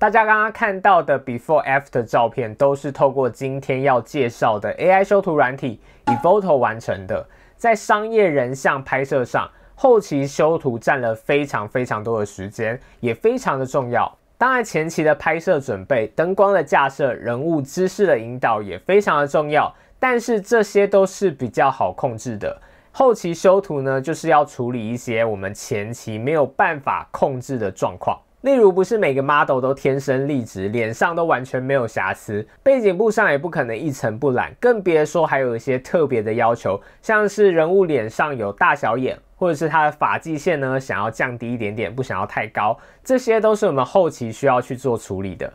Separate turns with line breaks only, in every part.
大家刚刚看到的 before after 照片，都是透过今天要介绍的 AI 修图软体 Evoto 完成的。在商业人像拍摄上，后期修图占了非常非常多的时间，也非常的重要的。当然，前期的拍摄准备、灯光的架设、人物姿势的引导也非常的重要。但是这些都是比较好控制的。后期修图呢，就是要处理一些我们前期没有办法控制的状况。例如，不是每个 model 都天生丽质，脸上都完全没有瑕疵，背景布上也不可能一尘不染，更别说还有一些特别的要求，像是人物脸上有大小眼，或者是他的发际线呢，想要降低一点点，不想要太高，这些都是我们后期需要去做处理的。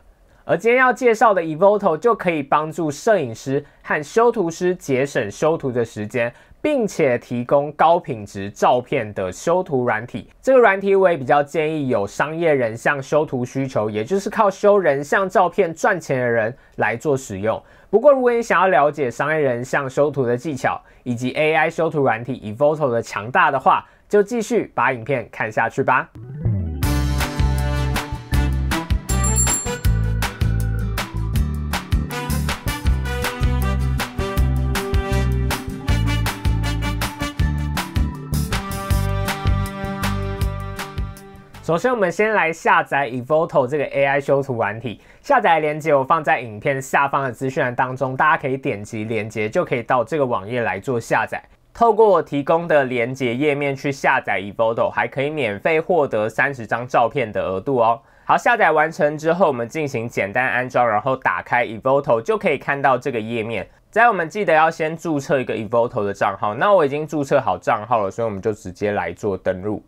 而今天要介绍的 Evoto 就可以帮助摄影师和修图师节省修图的时间，并且提供高品质照片的修图软体。这个软体我也比较建议有商业人像修图需求，也就是靠修人像照片赚钱的人来做使用。不过，如果你想要了解商业人像修图的技巧，以及 AI 修图软体 Evoto 的强大的话，就继续把影片看下去吧。首先，我们先来下载 Evoto 这个 AI 修图软体。下载链接我放在影片下方的资讯栏当中，大家可以点击链接就可以到这个网页来做下载。透过我提供的链接页面去下载 Evoto，还可以免费获得三十张照片的额度哦。好，下载完成之后，我们进行简单安装，然后打开 Evoto 就可以看到这个页面。在我们记得要先注册一个 Evoto 的账号。那我已经注册好账号了，所以我们就直接来做登录。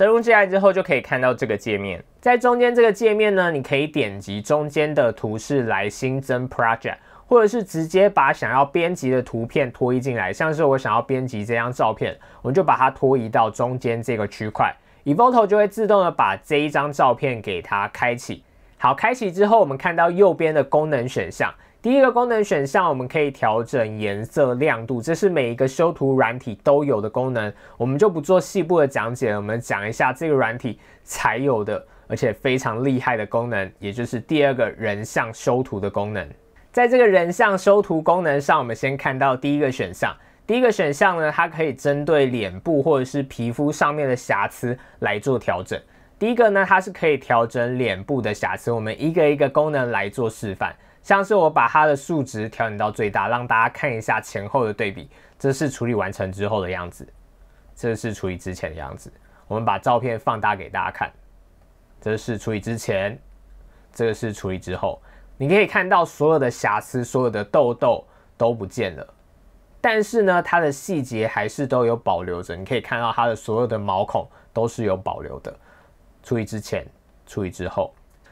登录进来之后，就可以看到这个界面。在中间这个界面呢，你可以点击中间的图示来新增 project，或者是直接把想要编辑的图片拖移进来。像是我想要编辑这张照片，我们就把它拖移到中间这个区块，Evoto 就会自动的把这一张照片给它开启。好，开启之后，我们看到右边的功能选项。第一个功能选项，我们可以调整颜色亮度，这是每一个修图软体都有的功能，我们就不做细部的讲解了。我们讲一下这个软体才有的，而且非常厉害的功能，也就是第二个人像修图的功能。在这个人像修图功能上，我们先看到第一个选项。第一个选项呢，它可以针对脸部或者是皮肤上面的瑕疵来做调整。第一个呢，它是可以调整脸部的瑕疵，我们一个一个功能来做示范。像是我把它的数值调整到最大，让大家看一下前后的对比。这是处理完成之后的样子，这是处理之前的样子。我们把照片放大给大家看。这是处理之前，这个是处理之后。你可以看到所有的瑕疵、所有的痘痘都不见了，但是呢，它的细节还是都有保留着。你可以看到它的所有的毛孔都是有保留的。处理之前，处理之后。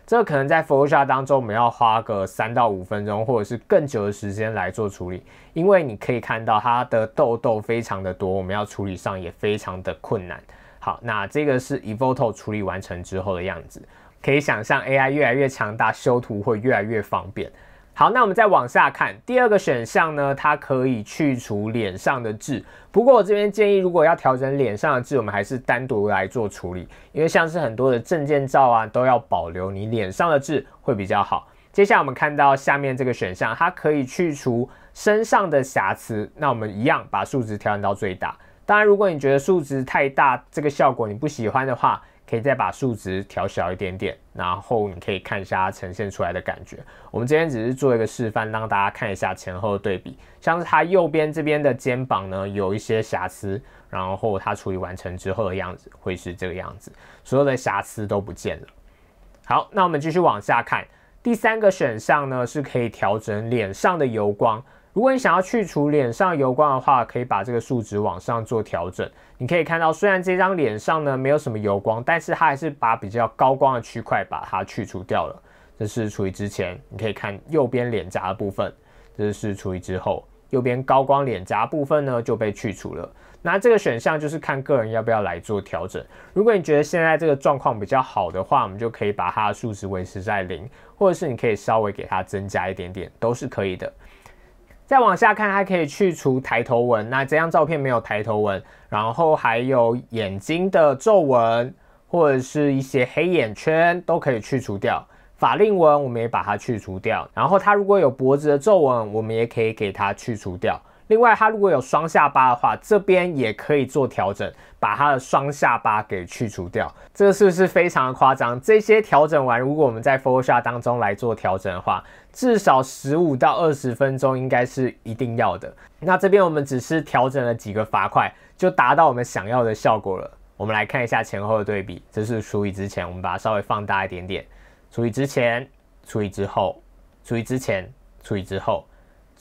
这可能在 Photoshop 当中，我们要花个三到五分钟，或者是更久的时间来做处理，因为你可以看到它的痘痘非常的多，我们要处理上也非常的困难。好，那这个是 Evoto 处理完成之后的样子，可以想象 AI 越来越强大，修图会越来越方便。好，那我们再往下看第二个选项呢，它可以去除脸上的痣。不过我这边建议，如果要调整脸上的痣，我们还是单独来做处理，因为像是很多的证件照啊，都要保留你脸上的痣会比较好。接下来我们看到下面这个选项，它可以去除身上的瑕疵，那我们一样把数值调整到最大。当然，如果你觉得数值太大，这个效果你不喜欢的话。可以再把数值调小一点点，然后你可以看一下它呈现出来的感觉。我们今天只是做一个示范，让大家看一下前后的对比。像是它右边这边的肩膀呢，有一些瑕疵，然后它处理完成之后的样子会是这个样子，所有的瑕疵都不见了。好，那我们继续往下看，第三个选项呢，是可以调整脸上的油光。如果你想要去除脸上油光的话，可以把这个数值往上做调整。你可以看到，虽然这张脸上呢没有什么油光，但是它还是把比较高光的区块把它去除掉了。这是处理之前，你可以看右边脸颊的部分，这是处理之后，右边高光脸颊部分呢就被去除了。那这个选项就是看个人要不要来做调整。如果你觉得现在这个状况比较好的话，我们就可以把它的数值维持在零，或者是你可以稍微给它增加一点点，都是可以的。再往下看，它可以去除抬头纹。那这张照片没有抬头纹，然后还有眼睛的皱纹或者是一些黑眼圈都可以去除掉。法令纹我们也把它去除掉。然后它如果有脖子的皱纹，我们也可以给它去除掉。另外，它如果有双下巴的话，这边也可以做调整，把它的双下巴给去除掉。这个是不是非常的夸张？这些调整完，如果我们在 Photoshop 当中来做调整的话，至少十五到二十分钟应该是一定要的。那这边我们只是调整了几个阀块，就达到我们想要的效果了。我们来看一下前后的对比，这是除以之前，我们把它稍微放大一点点。除以之前，除以之后，除以之前，除以之后。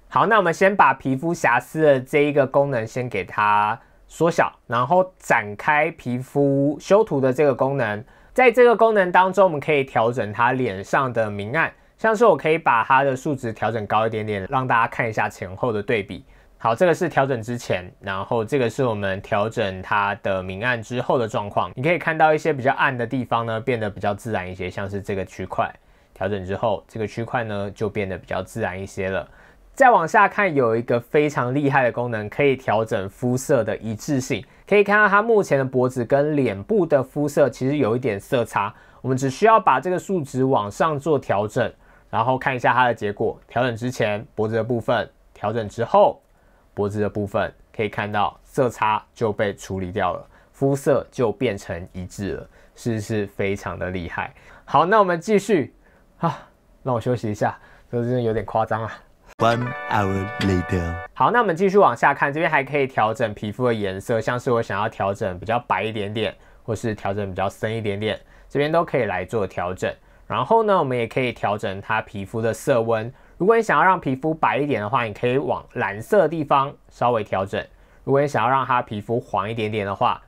好，那我们先把皮肤瑕疵的这一个功能先给它缩小，然后展开皮肤修图的这个功能。在这个功能当中，我们可以调整它脸上的明暗，像是我可以把它的数值调整高一点点，让大家看一下前后的对比。好，这个是调整之前，然后这个是我们调整它的明暗之后的状况。你可以看到一些比较暗的地方呢，变得比较自然一些，像是这个区块调整之后，这个区块呢就变得比较自然一些了。再往下看，有一个非常厉害的功能，可以调整肤色的一致性。可以看到它目前的脖子跟脸部的肤色其实有一点色差，我们只需要把这个数值往上做调整，然后看一下它的结果。调整之前脖子的部分，调整之后脖子的部分，可以看到色差就被处理掉了，肤色就变成一致了，是不是非常的厉害？好，那我们继续啊，让我休息一下，这真的有点夸张啊。One hour later。好，那我们继续往下看，这边还可以调整皮肤的颜色，像是我想要调整比较白一点点，或是调整比较深一点点，这边都可以来做调整。然后呢，我们也可以调整它皮肤的色温。如果你想要让皮肤白一点的话，你可以往蓝色地方稍微调整；如果你想要让它皮肤黄一点点的话，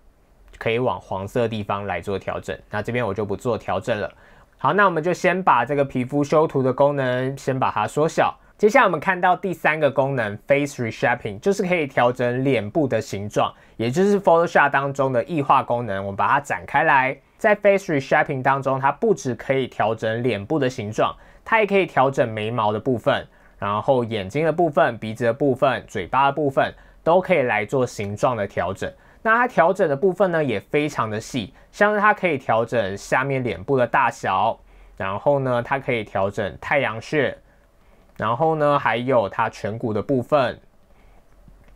可以往黄色地方来做调整。那这边我就不做调整了。好，那我们就先把这个皮肤修图的功能先把它缩小。接下来我们看到第三个功能，Face Reshaping，就是可以调整脸部的形状，也就是 Photoshop 当中的异化功能。我们把它展开来，在 Face Reshaping 当中，它不止可以调整脸部的形状，它也可以调整眉毛的部分，然后眼睛的部分、鼻子的部分、嘴巴的部分都可以来做形状的调整。那它调整的部分呢，也非常的细，像是它可以调整下面脸部的大小，然后呢，它可以调整太阳穴。然后呢，还有它颧骨的部分，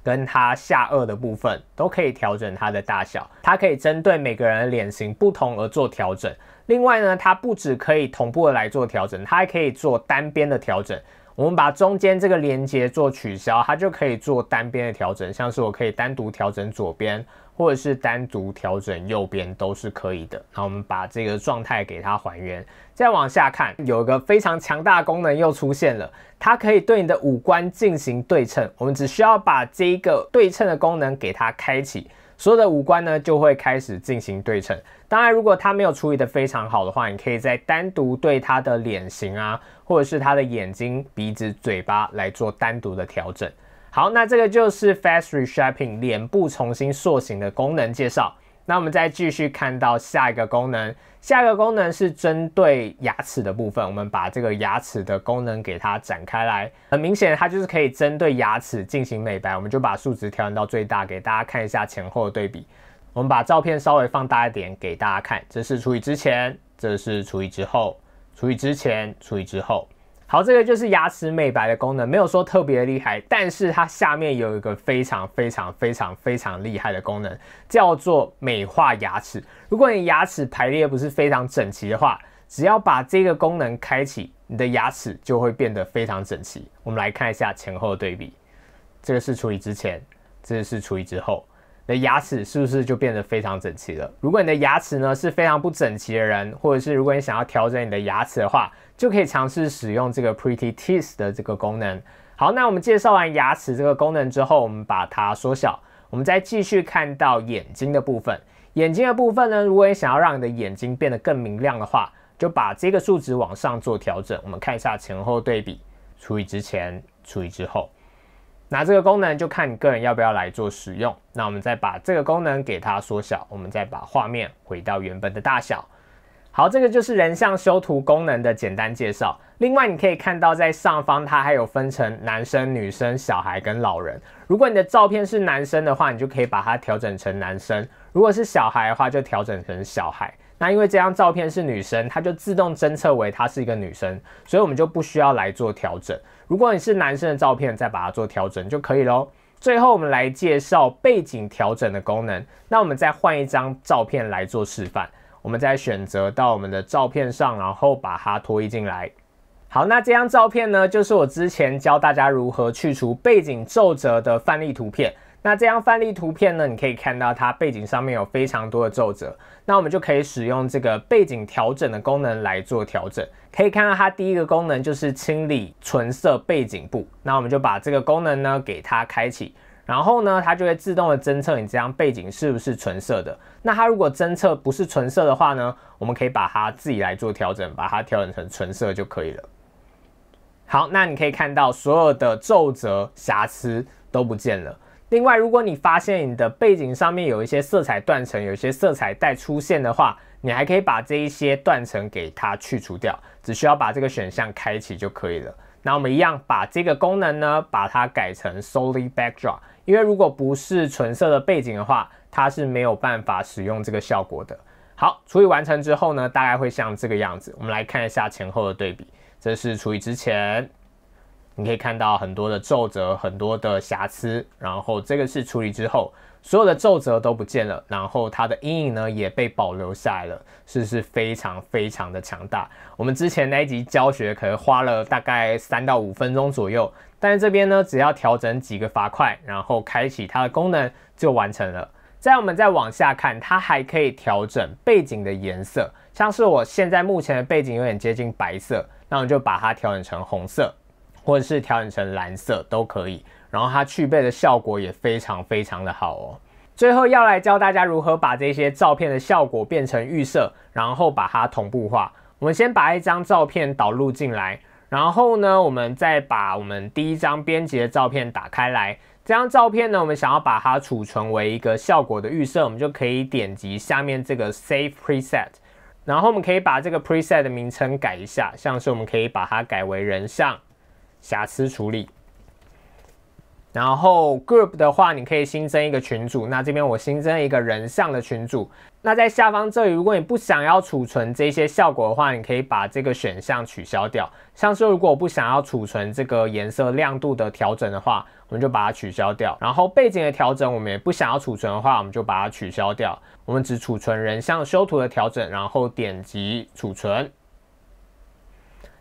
跟它下颚的部分都可以调整它的大小，它可以针对每个人的脸型不同而做调整。另外呢，它不止可以同步的来做调整，它还可以做单边的调整。我们把中间这个连接做取消，它就可以做单边的调整，像是我可以单独调整左边。或者是单独调整右边都是可以的。那我们把这个状态给它还原，再往下看，有一个非常强大功能又出现了，它可以对你的五官进行对称。我们只需要把这个对称的功能给它开启，所有的五官呢就会开始进行对称。当然，如果它没有处理的非常好的话，你可以再单独对它的脸型啊，或者是它的眼睛、鼻子、嘴巴来做单独的调整。好，那这个就是 f a s t Reshaping 脸部重新塑形的功能介绍。那我们再继续看到下一个功能，下一个功能是针对牙齿的部分。我们把这个牙齿的功能给它展开来，很明显它就是可以针对牙齿进行美白。我们就把数值调整到最大，给大家看一下前后的对比。我们把照片稍微放大一点给大家看，这是除以之前，这是除以之后，除以之前，除以之后。好，这个就是牙齿美白的功能，没有说特别厉害，但是它下面有一个非常非常非常非常厉害的功能，叫做美化牙齿。如果你牙齿排列不是非常整齐的话，只要把这个功能开启，你的牙齿就会变得非常整齐。我们来看一下前后对比，这个是处理之前，这个是处理之后，你的牙齿是不是就变得非常整齐了？如果你的牙齿呢是非常不整齐的人，或者是如果你想要调整你的牙齿的话。就可以尝试使用这个 Pretty Teeth 的这个功能。好，那我们介绍完牙齿这个功能之后，我们把它缩小。我们再继续看到眼睛的部分。眼睛的部分呢，如果你想要让你的眼睛变得更明亮的话，就把这个数值往上做调整。我们看一下前后对比，除以之前，除以之后。那这个功能就看你个人要不要来做使用。那我们再把这个功能给它缩小。我们再把画面回到原本的大小。好，这个就是人像修图功能的简单介绍。另外，你可以看到在上方，它还有分成男生、女生、小孩跟老人。如果你的照片是男生的话，你就可以把它调整成男生；如果是小孩的话，就调整成小孩。那因为这张照片是女生，它就自动侦测为她是一个女生，所以我们就不需要来做调整。如果你是男生的照片，再把它做调整就可以喽。最后，我们来介绍背景调整的功能。那我们再换一张照片来做示范。我们再选择到我们的照片上，然后把它拖移进来。好，那这张照片呢，就是我之前教大家如何去除背景皱褶的范例图片。那这张范例图片呢，你可以看到它背景上面有非常多的皱褶，那我们就可以使用这个背景调整的功能来做调整。可以看到它第一个功能就是清理纯色背景布，那我们就把这个功能呢给它开启。然后呢，它就会自动的侦测你这张背景是不是纯色的。那它如果侦测不是纯色的话呢，我们可以把它自己来做调整，把它调整成纯色就可以了。好，那你可以看到所有的皱褶瑕疵都不见了。另外，如果你发现你的背景上面有一些色彩断层，有一些色彩带出现的话，你还可以把这一些断层给它去除掉，只需要把这个选项开启就可以了。那我们一样把这个功能呢，把它改成 Solid b a c k d r o p 因为如果不是纯色的背景的话，它是没有办法使用这个效果的。好，处理完成之后呢，大概会像这个样子。我们来看一下前后的对比，这是处理之前，你可以看到很多的皱褶、很多的瑕疵，然后这个是处理之后。所有的皱褶都不见了，然后它的阴影呢也被保留下来了，是不是非常非常的强大？我们之前那一集教学可能花了大概三到五分钟左右，但是这边呢，只要调整几个阀块，然后开启它的功能就完成了。再我们再往下看，它还可以调整背景的颜色，像是我现在目前的背景有点接近白色，那我们就把它调整成红色，或者是调整成蓝色都可以。然后它去背的效果也非常非常的好哦。最后要来教大家如何把这些照片的效果变成预设，然后把它同步化。我们先把一张照片导入进来，然后呢，我们再把我们第一张编辑的照片打开来。这张照片呢，我们想要把它储存为一个效果的预设，我们就可以点击下面这个 Save Preset。然后我们可以把这个 Preset 的名称改一下，像是我们可以把它改为人像瑕疵处理。然后 group 的话，你可以新增一个群组。那这边我新增一个人像的群组。那在下方这里，如果你不想要储存这些效果的话，你可以把这个选项取消掉。像是如果我不想要储存这个颜色亮度的调整的话，我们就把它取消掉。然后背景的调整我们也不想要储存的话，我们就把它取消掉。我们只储存人像修图的调整，然后点击储存，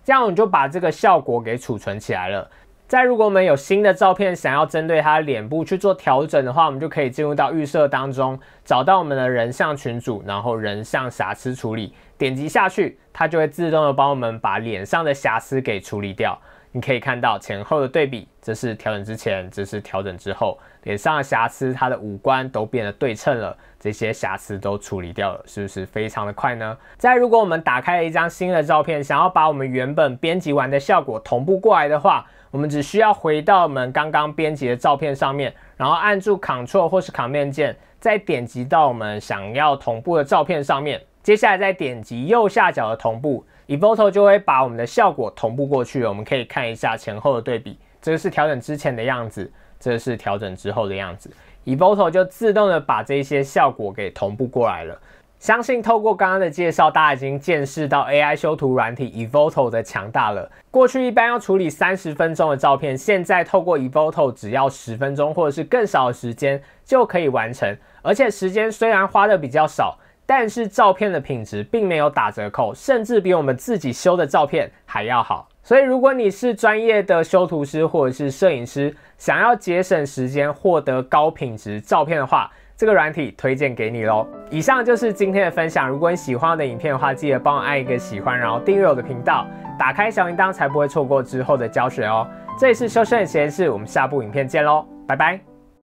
这样我们就把这个效果给储存起来了。再如果我们有新的照片想要针对他脸部去做调整的话，我们就可以进入到预设当中，找到我们的人像群组，然后人像瑕疵处理，点击下去，它就会自动的帮我们把脸上的瑕疵给处理掉。你可以看到前后的对比，这是调整之前，这是调整之后，脸上的瑕疵，它的五官都变得对称了，这些瑕疵都处理掉了，是不是非常的快呢？再如果我们打开了一张新的照片，想要把我们原本编辑完的效果同步过来的话。我们只需要回到我们刚刚编辑的照片上面，然后按住 Ctrl 或是 Command 键，再点击到我们想要同步的照片上面，接下来再点击右下角的同步，Evoto 就会把我们的效果同步过去。我们可以看一下前后的对比，这个是调整之前的样子，这个是调整之后的样子，Evoto 就自动的把这些效果给同步过来了。相信透过刚刚的介绍，大家已经见识到 AI 修图软体 Evoto 的强大了。过去一般要处理三十分钟的照片，现在透过 Evoto 只要十分钟或者是更少的时间就可以完成。而且时间虽然花的比较少，但是照片的品质并没有打折扣，甚至比我们自己修的照片还要好。所以如果你是专业的修图师或者是摄影师，想要节省时间获得高品质照片的话，这个软体推荐给你喽！以上就是今天的分享，如果你喜欢我的影片的话，记得帮我按一个喜欢，然后订阅我的频道，打开小铃铛才不会错过之后的教学哦。这里是修身实验室，我们下部影片见喽，拜拜！